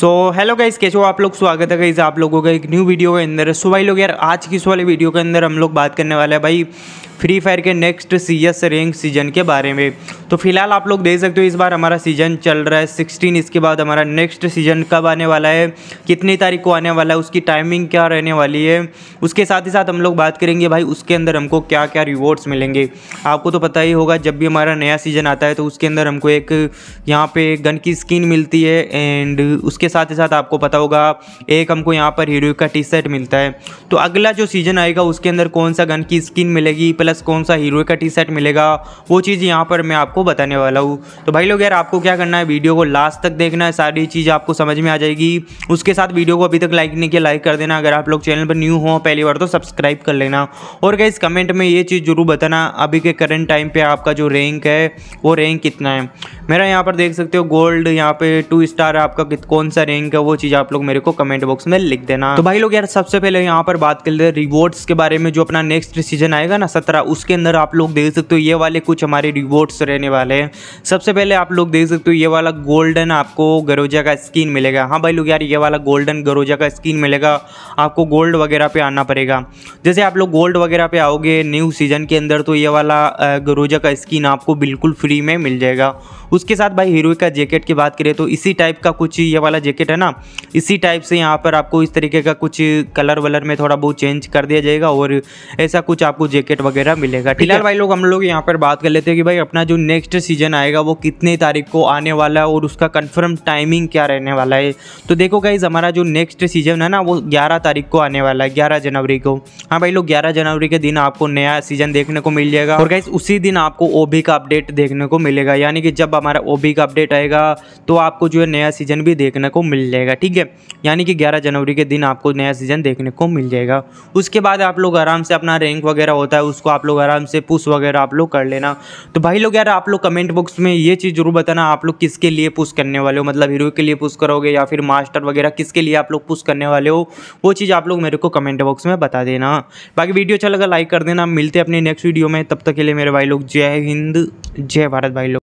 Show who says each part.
Speaker 1: so hello guys कैसे हो आप लोग स्वागत है गाइज आप लोगों का एक न्यू वीडियो के अंदर सो भाई लोग यार आज की इस वाले वीडियो के अंदर हम लोग बात करने वाले हैं भाई फ्री फायर के next C S rank season के बारे में तो फिलहाल आप लोग देख सकते हो इस बार हमारा सीजन चल रहा है सिक्सटीन इसके बाद हमारा नेक्स्ट सीजन कब आने वाला है कितनी तारीख को आने वाला है उसकी टाइमिंग क्या रहने वाली है उसके साथ ही साथ हम लोग बात करेंगे भाई उसके अंदर हमको क्या क्या रिवॉर्ड्स मिलेंगे आपको तो पता ही होगा जब भी हमारा नया सीजन आता है तो उसके अंदर हमको एक यहाँ पे गन की स्किन मिलती है एंड उसके साथ ही साथ आपको पता होगा एक हमको यहाँ पर हीरो का टी शर्ट मिलता है तो अगला जो सीजन आएगा उसके अंदर कौन सा गन की स्किन मिलेगी प्लस कौन सा हीरो का टी शर्ट मिलेगा वो चीज़ यहाँ पर मैं आपको बताने वाला हूँ तो भाई लोग यार आपको क्या करना है वीडियो को लास्ट तक देखना है सारी चीज़ आपको समझ में आ जाएगी उसके साथ वीडियो को अभी तक लाइक नहीं किया लाइक कर देना अगर आप लोग चैनल पर न्यू हो पहली बार तो सब्सक्राइब कर लेना और क्या कमेंट में ये चीज़ जरूर बताना अभी के करंट टाइम पर आपका जो रैंक है वो रैंक कितना है मेरा यहाँ पर देख सकते हो गोल्ड यहाँ पे टू स्टार आपका कौन सा रैंक है वो चीज़ आप लोग मेरे को कमेंट बॉक्स में लिख देना तो भाई लोग यार सबसे पहले यहाँ पर बात कर ले रिवॉर्ड्स के बारे में जो अपना नेक्स्ट सीजन आएगा ना सत्रह सारा उसके अंदर आप लोग देख सकते हो ये वाले कुछ हमारे रिवॉर्ड्स रहने वाले हैं सबसे पहले आप लोग देख सकते हो ये वाला गोल्डन आपको गरोजा का स्किन मिलेगा हाँ भाई लोग यार ये वाला गोल्डन गरोजा का स्किन मिलेगा आपको गोल्ड वगैरह पे आना पड़ेगा जैसे आप लोग गोल्ड वगैरह पे आओगे न्यू सीजन के अंदर तो ये वाला गरोजा का स्किन आपको बिल्कुल फ्री में मिल जाएगा उसके साथ भाई हीरो का जैकेट की बात करें तो इसी टाइप का कुछ ये वाला जैकेट है ना इसी टाइप से यहाँ पर आपको इस तरीके का कुछ कलर वलर में थोड़ा बहुत चेंज कर दिया जाएगा और ऐसा कुछ आपको जैकेट वगैरह वगैरह मिलेगा फिलहाल भाई लोग हम लोग यहाँ पर बात कर लेते हैं कि भाई अपना जो नेक्स्ट सीजन आएगा वो कितने तारीख को आने वाला है और उसका कन्फर्म टाइमिंग क्या रहने वाला है तो देखो गाइज हमारा जो नेक्स्ट सीजन है ना वो ग्यारह तारीख को आने वाला है ग्यारह जनवरी को हाँ भाई लोग ग्यारह जनवरी के दिन आपको नया सीजन देखने को मिल जाएगा और गाइज उसी दिन आपको ओबी का अपडेट देखने को मिलेगा यानी कि जब हमारा ओबी का अपडेट आएगा तो आपको जो है नया सीजन भी देखने को मिल जाएगा ठीक है यानी कि 11 जनवरी के दिन आपको नया सीजन देखने को मिल जाएगा उसके बाद आप लोग आराम से अपना रैंक वगैरह होता है उसको आप लोग आराम से पुश वगैरह आप लोग कर लेना तो भाई लोग यार आप लोग कमेंट बॉक्स में ये चीज़ जरूर बताना आप लोग किसके लिए पुश करने वाले हो मतलब हीरो के लिए पुश करोगे या फिर मास्टर वगैरह किसके लिए आप लोग पुश करने वाले हो वो चीज़ आप लोग मेरे को कमेंट बॉक्स में बता देना बाकी वीडियो अच्छा लगा लाइक कर देना मिलते अपने नेक्स्ट वीडियो में तब तक के लिए मेरे भाई लोग जय हिंद जय भारत भाई लोग